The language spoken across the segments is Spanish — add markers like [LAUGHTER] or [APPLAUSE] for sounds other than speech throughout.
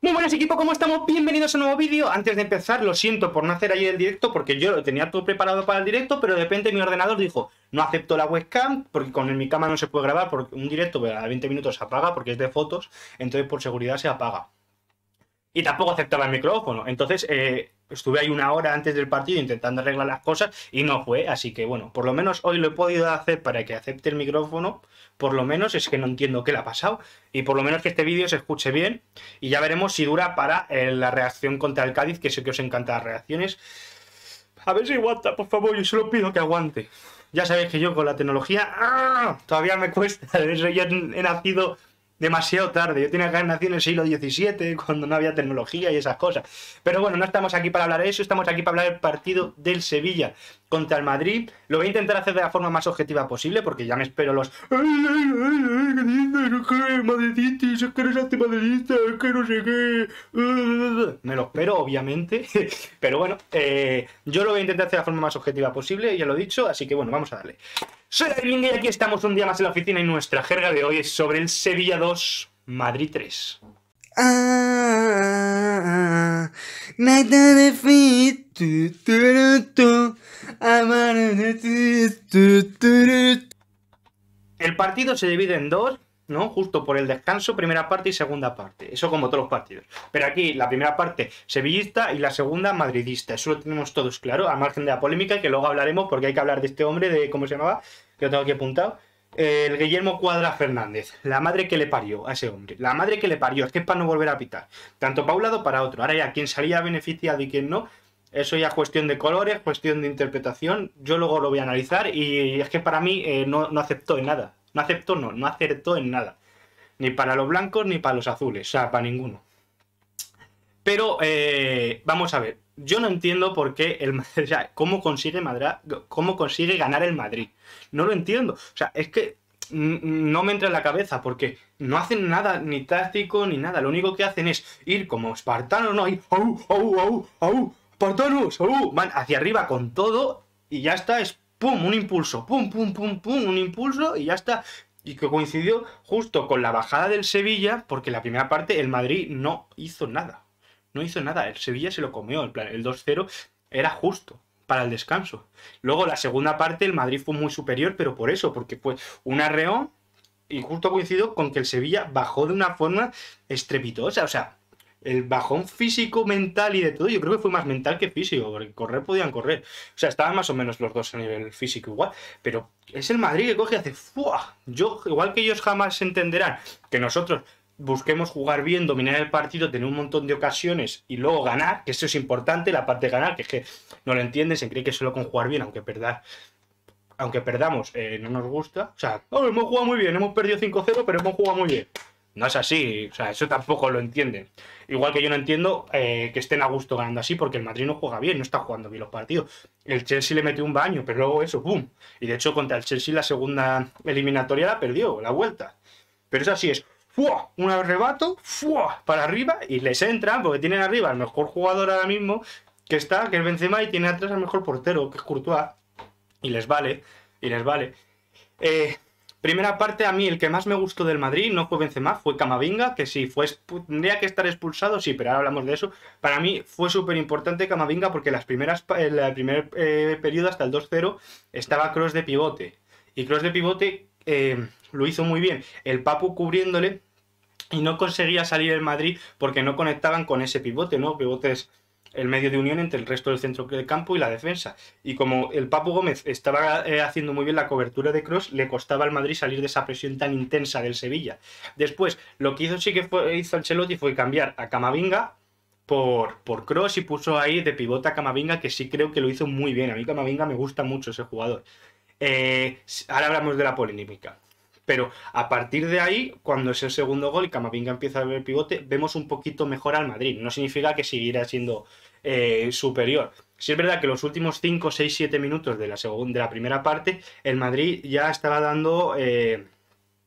Muy buenas equipo, ¿cómo estamos? Bienvenidos a un nuevo vídeo. Antes de empezar, lo siento por no hacer ayer el directo porque yo lo tenía todo preparado para el directo, pero de repente mi ordenador dijo, no acepto la webcam porque con mi cámara no se puede grabar porque un directo a 20 minutos se apaga porque es de fotos, entonces por seguridad se apaga. Y tampoco aceptaba el micrófono. Entonces, eh, estuve ahí una hora antes del partido intentando arreglar las cosas y no fue. Así que bueno, por lo menos hoy lo he podido hacer para que acepte el micrófono. Por lo menos es que no entiendo qué le ha pasado. Y por lo menos que este vídeo se escuche bien. Y ya veremos si dura para eh, la reacción contra el Cádiz, que sé que os encantan las reacciones. A ver si aguanta, por favor, yo solo pido que aguante. Ya sabéis que yo con la tecnología ¡ah! todavía me cuesta. [LAUGHS] yo he nacido demasiado tarde. Yo tenía que haber nacido en el siglo XVII, [LAUGHS] cuando no había tecnología y esas cosas. Pero bueno, no estamos aquí para hablar de eso, estamos aquí para hablar del partido del Sevilla contra el Madrid. Lo voy a intentar hacer de la forma más objetiva posible, porque ya me espero los... es que eres es que no sé qué... [LAUGHS] Me lo espero, obviamente. [LAUGHS] Pero bueno, eh, yo lo voy a intentar hacer de la forma más objetiva posible, ya lo he dicho, así que bueno, vamos a darle. Soy David y aquí estamos un día más en la oficina y nuestra jerga de hoy es sobre el Sevilla 2, Madrid 3. Ah, el partido se divide en dos Justo por el descanso, primera parte y segunda parte. Eso como todos los partidos. Pero aquí la primera parte sevillista y la segunda madridista. Eso lo tenemos todos claro, a margen de la polémica, que luego hablaremos porque hay que hablar de este hombre, de cómo se llamaba, que lo tengo aquí apuntado. El Guillermo Cuadra Fernández, la madre que le parió a ese hombre, la madre que le parió, es que es para no volver a pitar, tanto para un lado para otro. Ahora ya, quien salía beneficiado y quien no, eso ya es cuestión de colores, cuestión de interpretación. Yo luego lo voy a analizar y es que para mí eh, no, no aceptó en nada. No aceptó, no, no acertó en nada. Ni para los blancos ni para los azules, o sea, para ninguno. Pero eh, vamos a ver, yo no entiendo por qué el [LAUGHS] o sea, cómo consigue Madrid, cómo consigue ganar el Madrid. No lo entiendo. O sea, es que no me entra en la cabeza porque no hacen nada ni táctico ni nada. Lo único que hacen es ir como espartanos, no, hay au, au, au! ¡Espartanos! ¡au! Van hacia arriba con todo y ya está, pum, un impulso, pum, pum, pum, pum, un impulso y ya está. Y que coincidió justo con la bajada del Sevilla, porque la primera parte el Madrid no hizo nada. No hizo nada. El Sevilla se lo comió. El, el 2-0 era justo para el descanso. Luego la segunda parte el Madrid fue muy superior, pero por eso, porque fue un arreón y justo coincidió con que el Sevilla bajó de una forma estrepitosa. O sea, el bajón físico, mental y de todo, yo creo que fue más mental que físico, porque correr podían correr. O sea, estaban más o menos los dos a nivel físico igual, pero es el Madrid que coge y hace ¡fua! Yo, igual que ellos jamás entenderán que nosotros busquemos jugar bien, dominar el partido, tener un montón de ocasiones y luego ganar, que eso es importante, la parte de ganar, que es que no lo entienden, se cree que solo con jugar bien, aunque aunque perdamos, eh, no nos gusta. O sea, oh, hemos jugado muy bien, hemos perdido 5-0, pero hemos jugado muy bien. No es así, o sea, eso tampoco lo entienden. Igual que yo no entiendo eh, que estén a gusto ganando así, porque el Madrid no juega bien, no está jugando bien los partidos. El Chelsea le metió un baño, pero luego eso, ¡boom! Y de hecho, contra el Chelsea la segunda eliminatoria la perdió, la vuelta. Pero eso así es. ¡Fua! Un arrebato, ¡fua! Para arriba y les entran, porque tienen arriba al mejor jugador ahora mismo que está, que es Benzema, y tiene atrás al mejor portero, que es Courtois. Y les vale, y les vale. Eh, Primera parte, a mí el que más me gustó del Madrid no fue más, fue Camavinga, que sí, fue, tendría que estar expulsado, sí, pero ahora hablamos de eso. Para mí fue súper importante Camavinga porque las primeras, el, primer eh, periodo hasta el 2-0 estaba Cross de pivote. Y Cross de pivote eh, lo hizo muy bien. El Papu cubriéndole y no conseguía salir el Madrid porque no conectaban con ese pivote, ¿no? Pivotes el medio de unión entre el resto del centro de campo y la defensa. Y como el Papu Gómez estaba eh, haciendo muy bien la cobertura de Cross, le costaba al Madrid salir de esa presión tan intensa del Sevilla. Después, lo que hizo sí que fue, hizo Ancelotti fue cambiar a Camavinga por, por Cross y puso ahí de pivote a Camavinga, que sí creo que lo hizo muy bien. A mí Camavinga me gusta mucho ese jugador. Eh, ahora hablamos de la polémica. Pero a partir de ahí, cuando es el segundo gol y Camavinga empieza a ver el pivote, vemos un poquito mejor al Madrid. No significa que seguirá siendo eh, superior. Si es verdad que los últimos 5, 6, 7 minutos de la, segunda, de la primera parte, el Madrid ya estaba dando... Eh,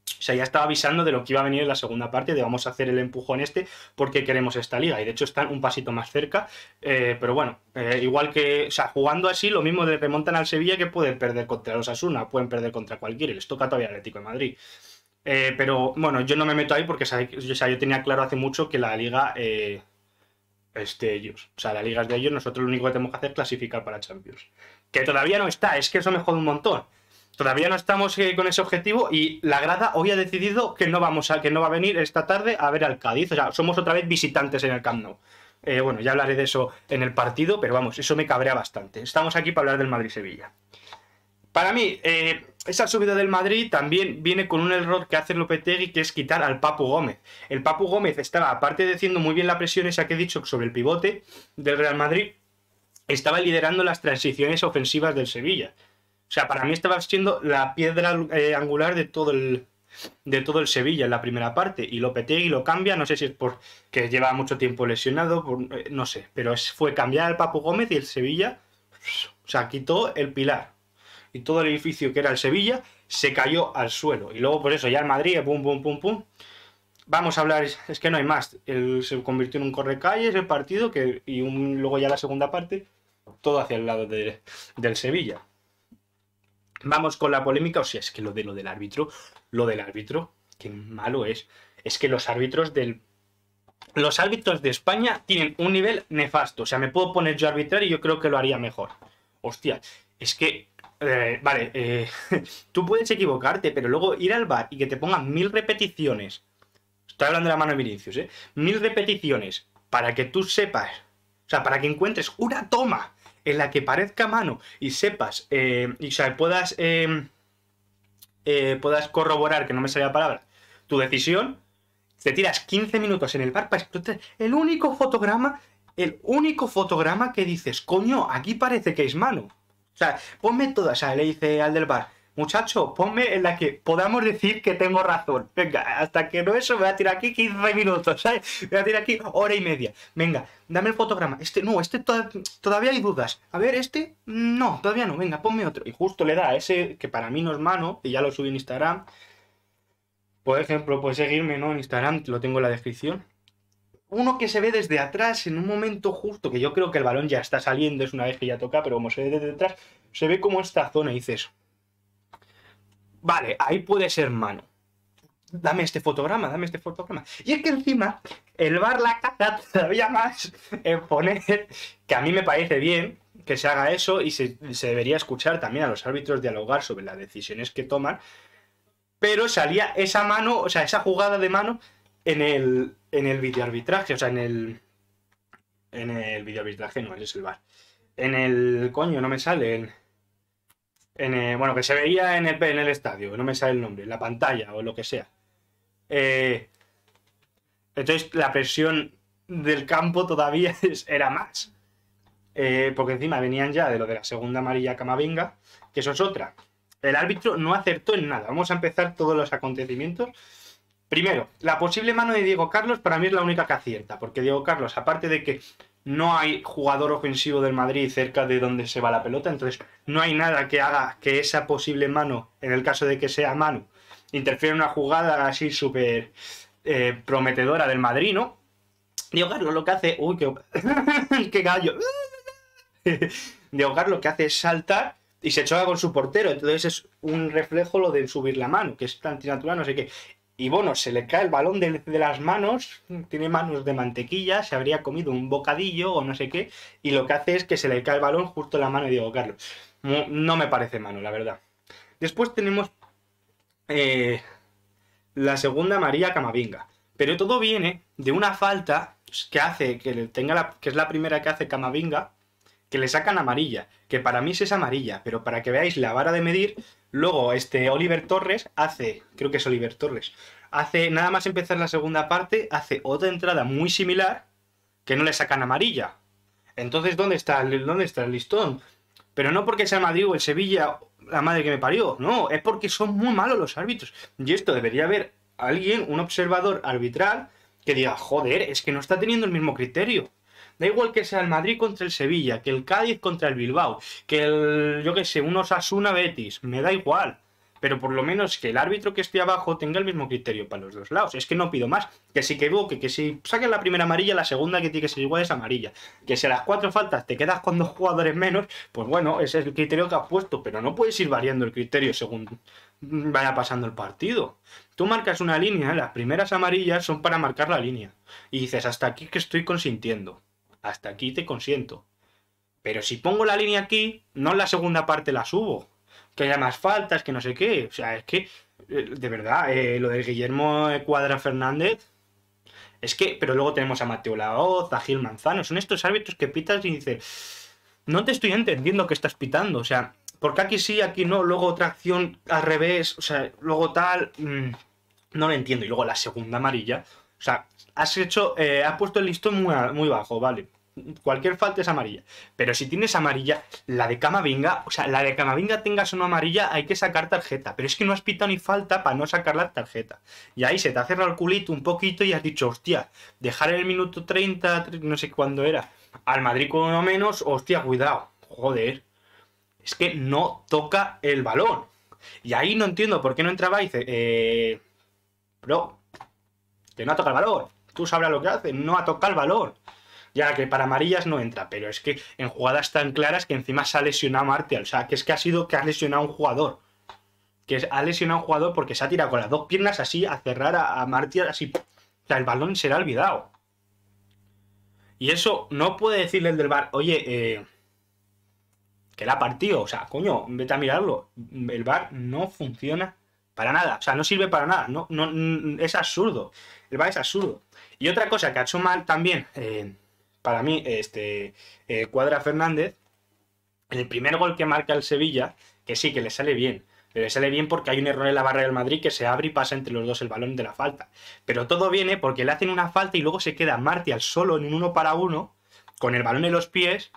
o sea, ya estaba avisando de lo que iba a venir en la segunda parte, de vamos a hacer el empujón este porque queremos esta liga. Y de hecho están un pasito más cerca. Eh, pero bueno, igual que, o sea, jugando así, lo mismo de remontan al Sevilla que pueden perder contra los Asuna, pueden perder contra cualquiera. Les toca todavía Atlético de Madrid. pero bueno, yo no me meto ahí porque o sea, yo tenía claro hace mucho que la liga, este, ellos. O sea, la liga es de ellos, nosotros lo único que tenemos que hacer es clasificar para Champions. Que todavía no está, es que eso me jode un montón. Todavía no estamos eh, con ese objetivo y la grada hoy ha decidido que no, vamos a, que no va a venir esta tarde a ver al Cádiz. O sea, somos otra vez visitantes en el Camp Nou. Eh, bueno, ya hablaré de eso en el partido, pero vamos, eso me cabrea bastante. Estamos aquí para hablar del Madrid-Sevilla. Para mí, eh, esa subida del Madrid también viene con un error que hace Lopetegui, que es quitar al Papu Gómez. El Papu Gómez estaba, aparte de haciendo muy bien la presión esa que he dicho sobre el pivote del Real Madrid, estaba liderando las transiciones ofensivas del Sevilla. O sea, para mí estaba siendo la piedra eh, angular de todo el, de todo el Sevilla en la primera parte. Y Lopetegui lo cambia, no sé si es porque lleva mucho tiempo lesionado, eh, no sé. Pero fue cambiar al Papu Gómez y el Sevilla, o sea, quitó el pilar y todo el edificio que era el Sevilla se cayó al suelo. Y luego, por pues eso, ya el Madrid, pum, pum, pum, pum. Vamos a hablar, es que no hay más. se convirtió en un correcalle el partido que, y luego ya la segunda parte, todo hacia el lado del Sevilla. Vamos con la polémica, o sea, es que lo de lo del árbitro, lo del árbitro, qué malo es. Es que los árbitros del los árbitros de España tienen un nivel nefasto. O sea, me puedo poner yo a arbitrar y yo creo que lo haría mejor. Hostia, es que eh, vale, eh, [LAUGHS] tú puedes equivocarte, pero luego ir al bar y que te pongan mil repeticiones. Estoy hablando de la mano de Vinicius, ¿eh? Mil repeticiones para que tú sepas, o sea, para que encuentres una toma en la que parezca mano y sepas, eh, y sea, puedas, em, puedas corroborar, que no me sale la palabra, tu decisión. Te tiras 15 minutos en el bar para el único fotograma, el único fotograma que dices, coño, aquí parece que es mano o sea, ponme todas. le dice al del bar, muchacho, ponme en la que podamos decir que tengo razón. Venga, hasta que no eso, voy a tirar aquí 15 minutos, ¿sabes? voy a tirar aquí hora y media. Venga, dame el fotograma. Este, no, este todavía hay dudas. A ver, este, no, todavía no. Venga, ponme otro. Y justo le da a ese, que para mí no es mano, y ya lo subí en Instagram. Por ejemplo, puedes seguirme, ¿no? En Instagram, lo tengo en la descripción uno que se ve desde atrás en un momento justo, que yo creo que el balón ya está saliendo, es una vez que ya toca, pero como se ve desde detrás, se ve como esta zona y dices, vale, ahí puede ser mano. Dame este fotograma, dame este fotograma. Y es que encima el bar la caza [LAUGHS] todavía más en poner, que a mí me parece bien que se haga eso y se debería escuchar también a los árbitros dialogar sobre las decisiones que toman, pero salía esa mano, o sea, esa jugada de mano en el, en el videoarbitraje, o sea, en el. En el videoarbitraje no, es el bar. En el. Coño, no me sale. En, eh, bueno, que se veía en el, en el estadio, no me sale el nombre, en la pantalla o lo que sea. Eh, entonces, la presión del campo todavía [LAUGHS] era más. Eh, porque encima venían ya de lo de la segunda amarilla Camavinga, que eso es otra. El árbitro no acertó en nada. Vamos a empezar todos los acontecimientos Primero, la posible mano de Diego Carlos para mí es la única que acierta, porque Diego Carlos, aparte de que no hay jugador ofensivo del Madrid cerca de donde se va la pelota, entonces no hay nada que haga que esa posible mano, en el caso de que sea mano, interfiera en una jugada así súper eh, prometedora del Madrid, ¿no? Diego Carlos lo que hace. ¡Uy, qué, [LAUGHS] gallo! [LAUGHS] Diego Carlos lo que hace es saltar y se choca con su portero. Entonces es un reflejo lo de subir la mano, que es tan natural, no sé qué. Y bueno, se le cae el balón de, las manos, tiene manos de mantequilla, se habría comido un bocadillo o no sé qué, y lo que hace es que se le cae el balón justo en la mano de Diego Carlos. No, me parece malo, la verdad. Después tenemos eh, la segunda María Camavinga. Pero todo viene de una falta que hace, que tenga que es la primera que hace Camavinga, que le sacan amarilla, que para mí sí es amarilla, pero para que veáis la vara de medir, luego este Oliver Torres hace, creo que es Oliver Torres, hace nada más empezar la segunda parte, hace otra entrada muy similar que no le sacan amarilla. Entonces, ¿dónde está, dónde está el listón? Pero no porque sea Madrid o el Sevilla, la madre que me parió, no, es porque son muy malos los árbitros. Y esto debería haber alguien, un observador arbitral, que diga, joder, es que no está teniendo el mismo criterio. Da igual que sea el Madrid contra el Sevilla, que el Cádiz contra el Bilbao, que el, yo qué sé, unos Asuna Betis, me da igual. Pero por lo menos que el árbitro que esté abajo tenga el mismo criterio para los dos lados. Es que no pido más. Que si equivoque, que si saquen la primera amarilla, la segunda que tiene que ser igual es amarilla. Que si a las cuatro faltas te quedas con dos jugadores menos, pues bueno, ese es el criterio que has puesto. Pero no puedes ir variando el criterio según vaya pasando el partido. Tú marcas una línea, las primeras amarillas son para marcar la línea. Y dices, hasta aquí que estoy consintiendo hasta aquí te consiento. Pero si pongo la línea aquí, no la segunda parte la subo. Que haya más faltas, que no sé qué. O sea, es que, eh, de verdad, eh, lo del Guillermo Cuadra Fernández. Es que, pero luego tenemos a Mateo Laoz, a Gil Manzano. Son estos árbitros que pitas y dices, no te estoy entendiendo que estás pitando. O sea, porque aquí sí, aquí no, luego otra acción al revés, o sea, luego tal. Mm, no lo entiendo. Y luego la segunda amarilla, o sea, has hecho, eh, has puesto el listón muy, bajo, vale. Cualquier falta es amarilla. Pero si tienes amarilla, la de Camavinga, o sea, la de Camavinga tengas una amarilla, hay que sacar tarjeta. Pero es que no has pitado ni falta para no sacar la tarjeta. Y ahí se te ha cerrado el culito un poquito y has dicho, hostia, dejar el minuto 30, no sé cuándo era, al Madrid con uno menos, hostia, cuidado. Joder. Es que no toca el balón. Y ahí no entiendo por qué no entraba y dice, eh, bro, que no ha tocado el valor. Tú sabrás lo que hace, no ha tocado el valor. Ya que para amarillas no entra, pero es que en jugadas tan claras que encima se ha lesionado Martial. O sea, que es que ha sido que ha lesionado a un jugador. Que ha lesionado a un jugador porque se ha tirado con las dos piernas así a cerrar a, Martial así. O sea, el balón será olvidado. Y eso no puede decirle el del bar, oye, eh, que la partido. O sea, coño, vete a mirarlo. El bar no funciona para nada. O sea, no sirve para nada. No, no, mm, es absurdo. El VAR es absurdo. Y otra cosa que ha hecho mal también, eh, para mí, este eh, Cuadra Fernández, el primer gol que marca el Sevilla, que sí, que le sale bien. Le sale bien porque hay un error en la barra del Madrid que se abre y pasa entre los dos el balón de la falta. Pero todo viene porque le hacen una falta y luego se queda Martial solo en un uno para uno, con el balón en los pies,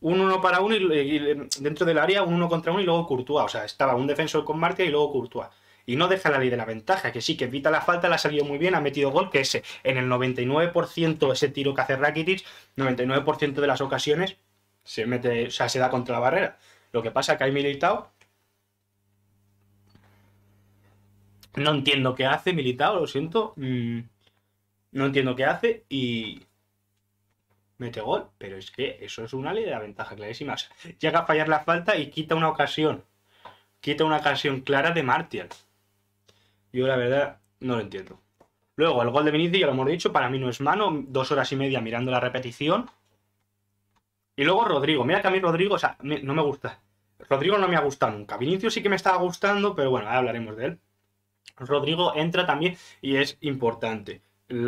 un uno para uno y, eh, dentro del área un uno contra uno y luego Courtois. O sea, estaba un defensor con marca y luego Courtois. Y no deja la ley de la ventaja, que sí, que evita la falta, la ha salido muy bien, ha metido gol, que ese, en el 99% ese tiro que hace Rakitic, 99% de las ocasiones se mete, o sea, se da contra la barrera. Lo que pasa es que hay Militao. No entiendo qué hace Militao, lo siento. Mm, no entiendo qué hace y mete gol, pero es que eso es una ley de la ventaja clarísima. llega a fallar la falta y quita una ocasión. Quita una ocasión clara de Martial. Yo la verdad no lo entiendo. Luego, el gol de Vinicius, ya lo hemos dicho, para mí no es mano. Dos horas y media mirando la repetición. Y luego Rodrigo. Mira que a mí Rodrigo, o sea, no me gusta. Rodrigo no me ha gustado nunca. Vinicius sí que me estaba gustando, pero bueno, hablaremos de él. Rodrigo entra también y es importante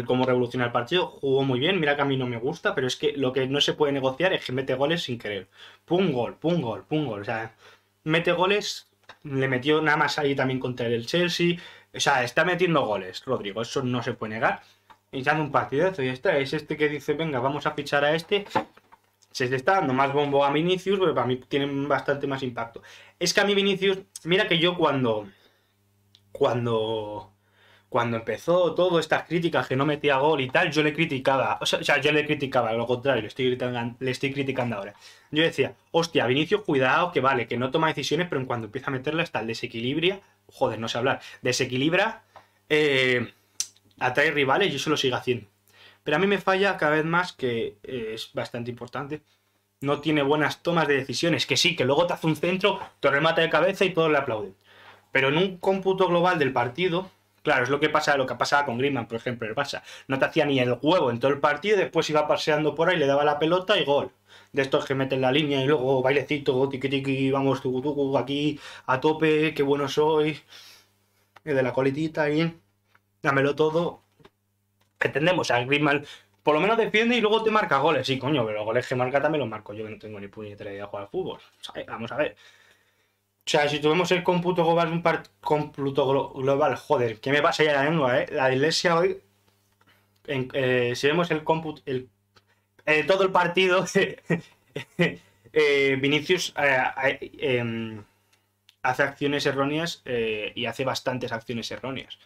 cómo revolucionar el partido, jugó muy bien, mira que a mí no me gusta, pero es que lo que no se puede negociar es que mete goles sin querer. Pum gol, pum gol, pum gol. O sea, mete goles, le metió nada más ahí también contra el Chelsea. O sea, está metiendo goles, Rodrigo, eso no se puede negar. Y ya un partidazo y está. Es este que dice, venga, vamos a fichar a este. Se le está dando más bombo a Vinicius, pero para mí tiene bastante más impacto. Es que a mí Vinicius, mira que yo cuando... Cuando cuando empezó todo, estas críticas que no metía gol y tal, yo le criticaba. O sea, yo le criticaba, lo contrario, le estoy, criticando, le estoy criticando ahora. Yo decía, hostia, Vinicius, cuidado, que vale, que no toma decisiones, pero en cuanto empieza a meterla está el desequilibrio, joder, no sé hablar, desequilibra, eh, atrae rivales y eso lo sigue haciendo. Pero a mí me falla cada vez más, que eh, es bastante importante. No tiene buenas tomas de decisiones, que sí, que luego te hace un centro, te remata de cabeza y todo le aplauden. Pero en un cómputo global del partido, Claro, es lo que pasa, lo que pasaba con Griezmann, por ejemplo, el Barça. No te hacía ni el huevo en todo el partido, después iba paseando por ahí, le daba la pelota y gol. De estos que meten la línea y luego bailecito, tiqui tiqui, vamos tucu, aquí a tope, qué bueno soy. El de la coletita ahí, dámelo todo. Entendemos, o a sea, Griezmann por lo menos defiende y luego te marca goles. Sí, coño, pero los goles que marca también los marco yo, que no tengo ni puñetera idea de jugar al fútbol. vamos a ver. O sea, si tuvimos el cómputo global, un global, joder, ¿qué me pasa ya la lengua, ¿eh? La iglesia hoy, eh, si vemos el cómputo, el, eh, todo el partido, [LAUGHS] eh, Vinicius em, hace acciones erróneas y hace bastantes acciones erróneas.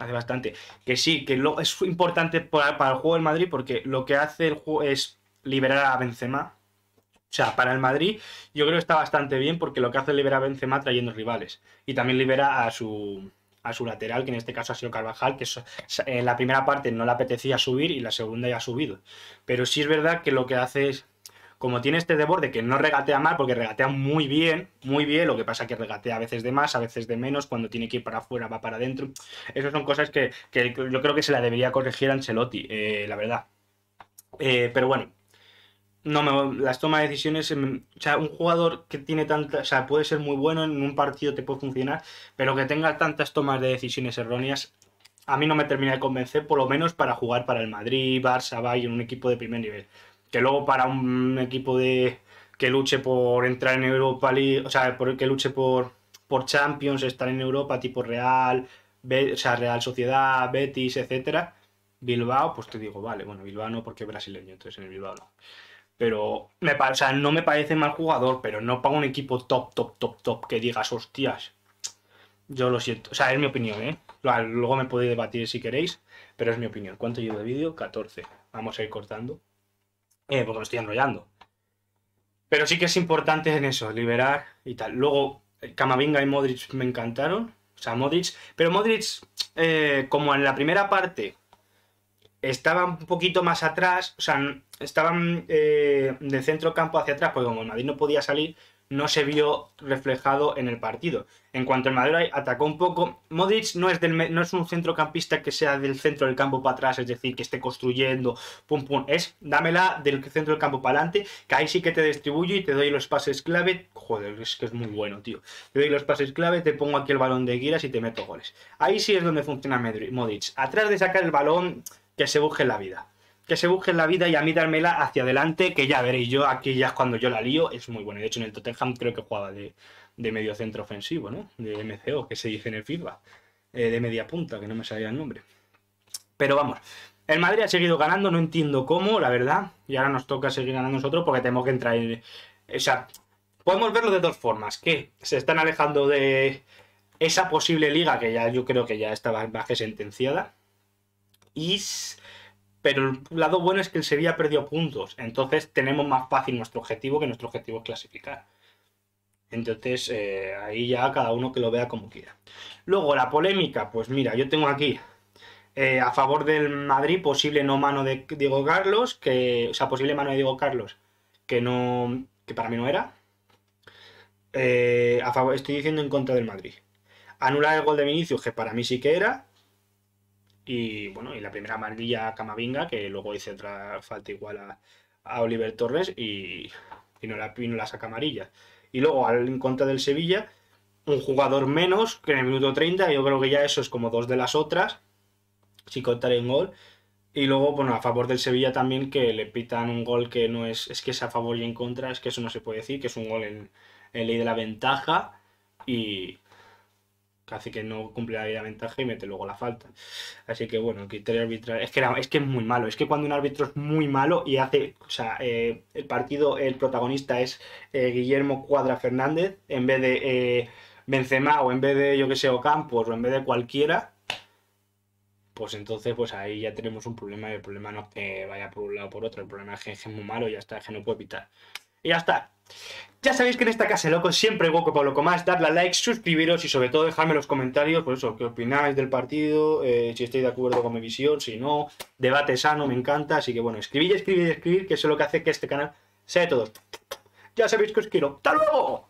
Hace bastante. Que sí, que lo, es importante para, para el juego del Madrid porque lo que hace el juego es liberar a Benzema o sea, para el Madrid yo creo que está bastante bien porque lo que hace es liberar a Benzema trayendo rivales. Y también libera a su, a su lateral, que en este caso ha sido Carvajal, que en eh, la primera parte no le apetecía subir y la segunda ya ha subido. Pero sí es verdad que lo que hace es, como tiene este de que no regatea mal, porque regatea muy bien, muy bien, lo que pasa es que regatea a veces de más, a veces de menos, cuando tiene que ir para afuera va para adentro. Esas son cosas que, yo creo que se la debería corregir Ancelotti, eh, la verdad. Eh, pero bueno, no las toma de decisiones, em, o sea, un jugador que tiene tantas, o sea, puede ser muy bueno en un partido te puede funcionar, pero que tenga tantas tomas de decisiones erróneas, a mí no me termina de convencer, por lo menos para jugar para el Madrid, Barça, Bayern, un equipo de primer nivel. Que luego para un equipo de que luche por entrar en Europa League, o sea, por, que luche por, por Champions, estar en Europa, tipo Real, o sea, Real Sociedad, Betis, etcétera. Bilbao, pues te digo, vale, bueno, Bilbao no porque es brasileño, entonces en el Bilbao no. Pero me, o no me parece mal jugador, pero no para un equipo top, top, top, top que digas, hostias. Yo lo siento. O sea, es mi opinión, ¿eh? Luego me podéis debatir si queréis, pero es mi opinión. ¿Cuánto llevo de vídeo? 14. Vamos a ir cortando. Eh, porque me estoy enrollando. Pero sí que es importante en eso, liberar y tal. Luego, eh, Camavinga y Modric me encantaron. O sea, Modric. Pero Modric, eh, como en la primera parte estaban un poquito más atrás, o sea, estaban eh, del centro campo hacia atrás, porque como el Madrid no podía salir, no se vio reflejado en el partido. En cuanto el Madrid atacó un poco, Modric no es, del, no es un centrocampista que sea del centro del campo para atrás, es decir, que esté construyendo, pum, pum, es dámela del centro del campo para adelante, que ahí sí que te distribuyo y te doy los pases clave, joder, es que es muy bueno, tío, te doy los pases clave, te pongo aquí el balón de guiras y te meto goles. Ahí sí es donde funciona Modric, atrás de sacar el balón que se busquen la vida. Que se busquen la vida y a mí dármela hacia adelante, que ya veréis, yo aquí ya es cuando yo la lío, es muy bueno. De hecho, en el Tottenham creo que jugaba de, de medio centro ofensivo, ¿no? De MCO, que se dice en el FIFA. Eh, de media punta, que no me sabía el nombre. Pero vamos, el Madrid ha seguido ganando, no entiendo cómo, la verdad. Y ahora nos toca seguir ganando nosotros porque tenemos que entrar en... O sea, podemos verlo de dos formas. Que se están alejando de esa posible liga que ya yo creo que ya estaba más que sentenciada is, pero el lado bueno es que el Sevilla perdió puntos, entonces tenemos más fácil nuestro objetivo que nuestro objetivo es clasificar. Entonces, eh, ahí ya cada uno que lo vea como quiera. Luego, la polémica, pues mira, yo tengo aquí eh, a favor del Madrid posible no mano de Diego Carlos, que, o sea, posible mano de Diego Carlos, que no, que para mí no era. Eh, a favor, estoy diciendo en contra del Madrid. Anular el gol de Vinicius, que para mí sí que era. Y bueno, y la primera amarilla a Camavinga, que luego hice otra falta igual a, Oliver Torres y, no, la, la saca amarilla. Y luego al en contra del Sevilla, un jugador menos que en el minuto 30, yo creo que ya eso es como dos de las otras, si contar en gol. Y luego, bueno, a favor del Sevilla también que le pitan un gol que no es, es que es a favor y en contra, es que eso no se puede decir, que es un gol en ley de la ventaja. Y, casi que no cumple la ventaja y mete luego la falta. Así que bueno, el criterio arbitral es que, es que es muy malo, es que cuando un árbitro es muy malo y hace, o sea, eh, el partido, el protagonista es eh, Guillermo Cuadra Fernández en vez de eh, Benzema o en vez de yo que sé, Ocampos o en vez de cualquiera, pues entonces pues ahí ya tenemos un problema y el problema no es que vaya por un lado o por otro, el problema es que es muy malo y ya está, es que no puede pitar. Y ya está, ya sabéis que en esta casa loco siempre hueco para loco más, dadle a like, suscribiros y sobre todo dejadme los comentarios, por pues eso, qué opináis del partido, eh, si estáis de acuerdo con mi visión, si no, debate sano, me encanta, así que bueno, escribid, escribid, escribir, que eso es lo que hace que este canal sea de todos. Ya sabéis que os quiero. ¡Hasta luego!